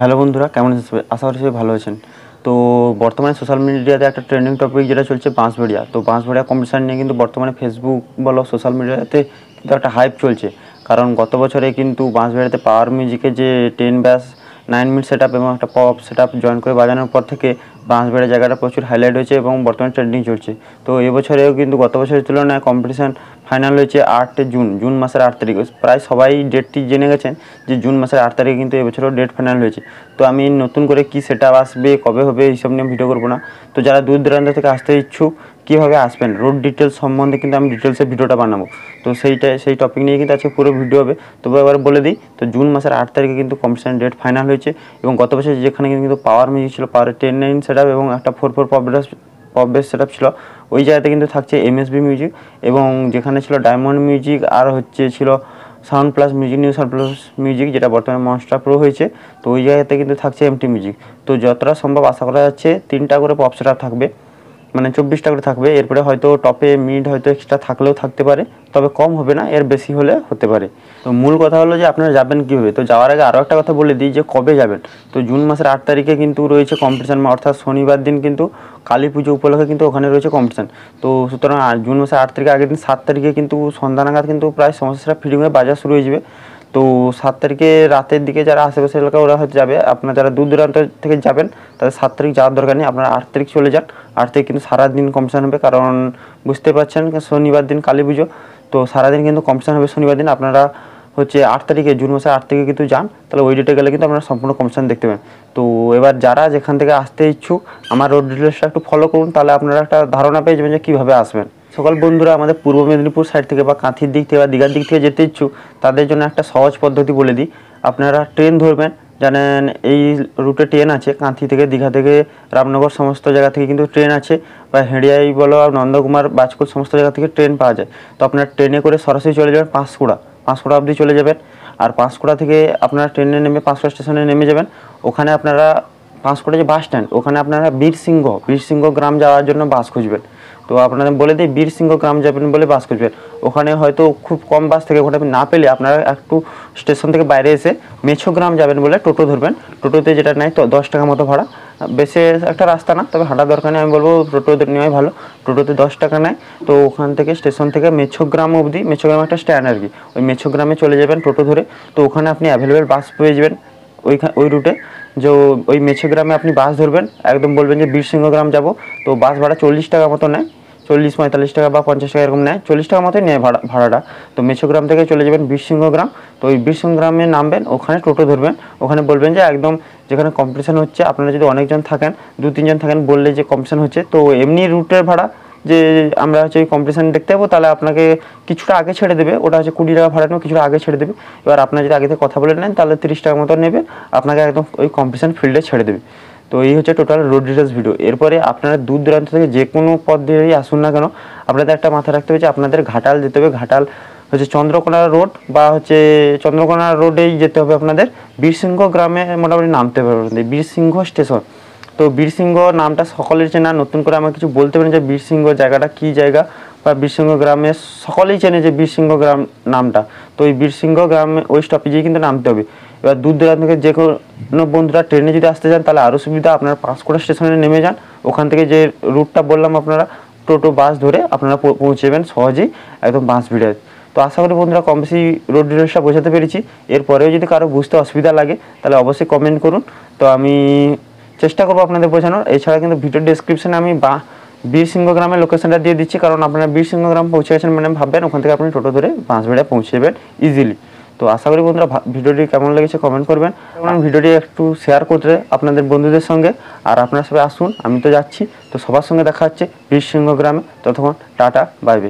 hello বন্ধুরা কেমন আছেন আশা করি সবাই ভালো আছেন তো বর্তমানে সোশ্যাল মিডিয়াতে একটা ট্রেন্ডিং টপিক যেটা চলছে বাঁশবেড়িয়া তো ভেড়িয়া কম্পিটিশান নিয়ে কিন্তু বর্তমানে ফেসবুক বলো সোশ্যাল মিডিয়াতে কিন্তু একটা হাইপ চলছে কারণ গত বছরে কিন্তু বাঁশবেড়িয়াতে পাওয়ার মিউজিকের যে টেন ব্যাস নাইন মিনিট সেট এবং একটা পপ সেট জয়েন করে বাজানোর পর থেকে ব্রাঞ্চ বেড়ে জায়গাটা প্রচুর হাইলাইট হয়েছে এবং বর্তমানে ট্রেন্ডিং চলছে তো এবছরেও কিন্তু গত বছরের তুলনায় কম্পিটিশান ফাইনাল হয়েছে আট জুন জুন মাসের আট তারিখে প্রায় সবাই ডেটটি জেনে গেছেন যে জুন মাসের আট তারিখে কিন্তু এবছরও ডেট ফাইনাল হয়েছে তো আমি নতুন করে কি সেট আসবে কবে হবে এইসব নিয়ে ভিডিও করবো না তো যারা দূর দূরান্ত থেকে আসতে ইচ্ছুক কীভাবে আসবেন রুট ডিটেলস সম্বন্ধে কিন্তু আমি ডিটেলসে ভিডিওটা বানাবো তো সেইটা সেই টপিক নিয়ে কিন্তু আজকে পুরো ভিডিও হবে তবে একবার বলে দিই তো জুন মাসের আট তারিখে কিন্তু কম্পিটিশন ডেট ফাইনাল হয়েছে এবং গত বছর যেখানে কিন্তু পাওয়ার মিউজিক ছিল পাওয়ার টেন নাইন সেট এবং একটা ফোর ফোর পপবেস পপবেস সেট ছিল ওই জায়গাতে কিন্তু থাকছে এমএসবি মিউজিক এবং যেখানে ছিল ডায়মন্ড মিউজিক আর হচ্ছে ছিল sound plus music new sound plus music যেটা বর্তমানে মনস্টার প্রো হয়েছে তো ওই জায়গাতে কিন্তু থাকছে এমটি মিউজিক তো যতটা সম্ভব আশা করা যাচ্ছে তিনটা করে পপ সেট থাকবে মানে চব্বিশটা করে থাকবে এরপরে হয়তো টপে মিড হয়তো এক্সট্রা থাকলেও থাকতে পারে তবে কম হবে না এর বেশি হলে হতে পারে তো মূল কথা হলো যে আপনারা যাবেন কীভাবে তো যাওয়ার আগে আরও একটা কথা বলে দিই যে কবে যাবেন তো জুন মাসের আট তারিখে কিন্তু রয়েছে কম্পিটিশান অর্থাৎ শনিবার দিন কিন্তু কালী পুজো উপলক্ষে কিন্তু ওখানে রয়েছে কম্পিটিশান তো সুতরাং জুন মাসের আট তারিখে আগের দিন সাত তারিখে কিন্তু সন্ধ্যা নাগাদ কিন্তু প্রায় সমস্যাটা ফিডিং হয়ে বাজার শুরু হয়ে যাবে তো সাত তারিখে রাতের দিকে যারা আশেপাশের এলাকা ওরা হয়তো যাবে আপনারা যারা দূর দূরান্ত থেকে যাবেন তাদের সাত তারিখ যাওয়ার দরকার নেই আপনারা আট তারিখ চলে যান আট তারিখ কিন্তু সারাদিন কমপ্লিশন হবে কারণ বুঝতে পারছেন শনিবার দিন কালী পুজো তো সারাদিন কিন্তু কমপ্লিশন হবে শনিবার দিন আপনারা হচ্ছে আট তারিখে জুন মাসের আট তারিখে কিন্তু যান তাহলে ওই ডেটে গেলে কিন্তু আপনারা সম্পূর্ণ কমপ্লিশন দেখতে পাবেন তো এবার যারা যেখান থেকে আসতে ইচ্ছুক আমার রোড ডিটেলসটা একটু ফলো করুন তাহলে আপনারা একটা ধারণা পেয়ে যাবেন যে কীভাবে আসবেন সকল বন্ধুরা আমাদের পূর্ব মেদিনীপুর সাইড থেকে বা কাঁথির দিক থেকে বা দীঘার দিক থেকে যেতে ইচ্ছুক তাদের জন্য একটা সহজ পদ্ধতি বলে দিই আপনারা ট্রেন ধরবেন জানেন এই রুটে ট্রেন আছে কাঁথি থেকে দীঘা থেকে রামনগর সমস্ত জায়গা থেকে কিন্তু ট্রেন আছে বা হেঁড়িয়াই বলো নন্দকুমার বাজকুল সমস্ত জায়গা থেকে ট্রেন পাওয়া যায় তো আপনার ট্রেনে করে সরাসরি চলে যাবেন পাঁশকুড়া পাঁশকুড়া অবধি চলে যাবেন আর পাঁশকুড়া থেকে আপনারা ট্রেনে নেমে পাঁশকুড়া স্টেশনে নেমে যাবেন ওখানে আপনারা পাঁচকোটা যে বাস স্ট্যান্ড ওখানে আপনারা বীরসিংহ বীরসিংহ গ্রাম যাওয়ার জন্য বাস খুঁজবেন তো আপনারা বলে দিই বীরসিংহ গ্রাম যাবেন বলে বাস খুঁজবেন ওখানে হয়তো খুব কম বাস থেকে ওখানে না পেলে আপনারা একটু স্টেশন থেকে বাইরে এসে মেছো গ্রাম যাবেন বলে টোটো ধরবেন টোটোতে যেটা নেয় তো দশ টাকা মতো ভাড়া বেশি একটা রাস্তা না তবে হাঁটা দরকার নেই আমি বলবো টোটো নেওয়াই ভালো টোটোতে দশ টাকা নেয় তো ওখান থেকে স্টেশন থেকে মেছোগ্রাম অবধি মেছো গ্রাম একটা স্ট্যান্ড আর কি ওই মেছো গ্রামে চলে যাবেন টোটো ধরে তো ওখানে আপনি অ্যাভেলেবেল বাস পেয়ে যাবেন ওই ওই রুটে যে ওই মেছে গ্রামে আপনি বাস ধরবেন একদম বলবেন যে বীরসিংহ গ্রাম যাব তো বাস ভাড়া চল্লিশ টাকা মতো নেয় চল্লিশ পঁয়তাল্লিশ টাকা বা পঞ্চাশ টাকা এরকম নেয় চল্লিশ টাকা মতোই নেয় ভাড়া ভাড়াটা তো মেছোগ্রাম থেকে চলে যাবেন বীরসিংহ গ্রাম তো ওই বীরসিংহ গ্রামে নামবেন ওখানে টোটো ধরবেন ওখানে বলবেন যে একদম যেখানে কম্পিটিশান হচ্ছে আপনারা যদি অনেকজন থাকেন দু তিনজন থাকেন বললে যে কম্পিটিশান হচ্ছে তো এমনি রুটের ভাড়া যে আমরা হচ্ছে কম্পিটিশান দেখতে যাবো তাহলে আপনাকে কিছুটা আগে ছেড়ে দেবে ওটা হচ্ছে কুড়ি টাকা ভাড়া নেবে কিছুটা আগে ছেড়ে দেবে এবার আপনার যদি আগে থেকে কথা বলে নেন তাহলে তিরিশ টাকার মতো নেবে আপনাকে একদম ওই কম্পিটিশান ফিল্ডে ছেড়ে দেবে তো এই হচ্ছে টোটাল রোড ডিটেলস ভিডিও এরপরে আপনারা দূর দূরান্ত থেকে যে কোনো পথ দিয়েই আসুন না কেন আপনাদের একটা মাথায় রাখতে হবে যে আপনাদের ঘাটাল যেতে হবে ঘাটাল হচ্ছে চন্দ্রকোনা রোড বা হচ্ছে চন্দ্রকোনা রোডেই যেতে হবে আপনাদের বীরসিংহ গ্রামে মোটামুটি নামতে হবে বীরসিংহ স্টেশন তো বীরসিংহ নামটা সকলের চেনা নতুন করে আমাকে কিছু বলতে পারেন যে বীরসিংহ জায়গাটা কি জায়গা বা বীরসিংহ গ্রামে সকলেই চেনে যে বীরসিংহ গ্রাম নামটা তো ওই বীরসিংহ গ্রামে ওই স্টপেজেই কিন্তু নামতে হবে এবার দূর দূরান্ত থেকে যে কোনো বন্ধুরা ট্রেনে যদি আসতে চান তাহলে আরও সুবিধা আপনারা পাঁশকুড়া স্টেশনে নেমে যান ওখান থেকে যে রুটটা বললাম আপনারা টোটো বাস ধরে আপনারা পৌঁছে যাবেন সহজেই একদম বাস ভিড়ে তো আশা করি বন্ধুরা কম বেশি রোড ডিটেলসটা বোঝাতে পেরেছি এরপরেও যদি কারো বুঝতে অসুবিধা লাগে তাহলে অবশ্যই কমেন্ট করুন তো আমি চেষ্টা করবো আপনাদের বোঝানোর এছাড়া কিন্তু ভিডিও ডিসক্রিপশানে আমি বা সিংহ গ্রামের লোকেশনটা দিয়ে দিচ্ছি কারণ আপনারা সিংহ গ্রাম পৌঁছে গেছেন মানে ভাববেন ওখান থেকে আপনি টোটো ধরে মিনিটে পৌঁছে যাবেন ইজিলি তো আশা করি বন্ধুরা ভিডিওটি কেমন লেগেছে কমেন্ট করবেন এবং ভিডিওটি একটু শেয়ার করতে আপনাদের বন্ধুদের সঙ্গে আর আপনারা সবাই আসুন আমি তো যাচ্ছি তো সবার সঙ্গে দেখা হচ্ছে সিংহ গ্রামে ততক্ষণ টাটা বাইবে